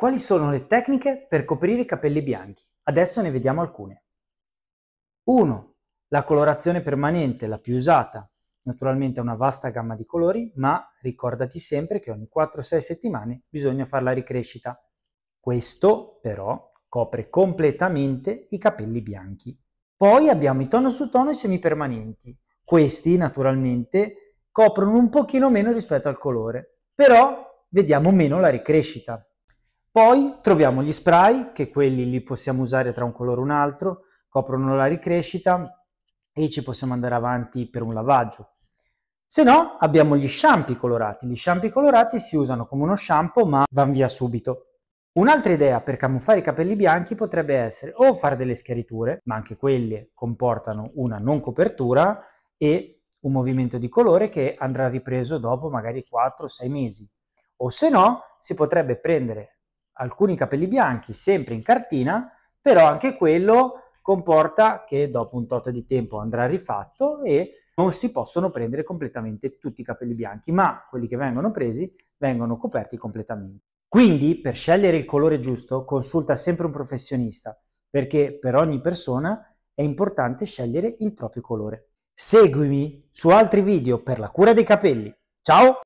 Quali sono le tecniche per coprire i capelli bianchi? Adesso ne vediamo alcune. 1. La colorazione permanente, la più usata, naturalmente ha una vasta gamma di colori, ma ricordati sempre che ogni 4-6 settimane bisogna fare la ricrescita. Questo però copre completamente i capelli bianchi. Poi abbiamo i tono su tono e i semipermanenti. Questi naturalmente coprono un pochino meno rispetto al colore, però vediamo meno la ricrescita. Poi troviamo gli spray, che quelli li possiamo usare tra un colore e un altro, coprono la ricrescita e ci possiamo andare avanti per un lavaggio. Se no abbiamo gli shampoo colorati. Gli shampoo colorati si usano come uno shampoo ma van via subito. Un'altra idea per camuffare i capelli bianchi potrebbe essere o fare delle schiariture, ma anche quelle comportano una non copertura e un movimento di colore che andrà ripreso dopo magari 4-6 mesi. O se no si potrebbe prendere alcuni capelli bianchi sempre in cartina, però anche quello comporta che dopo un tot di tempo andrà rifatto e non si possono prendere completamente tutti i capelli bianchi, ma quelli che vengono presi vengono coperti completamente. Quindi per scegliere il colore giusto consulta sempre un professionista, perché per ogni persona è importante scegliere il proprio colore. Seguimi su altri video per la cura dei capelli. Ciao!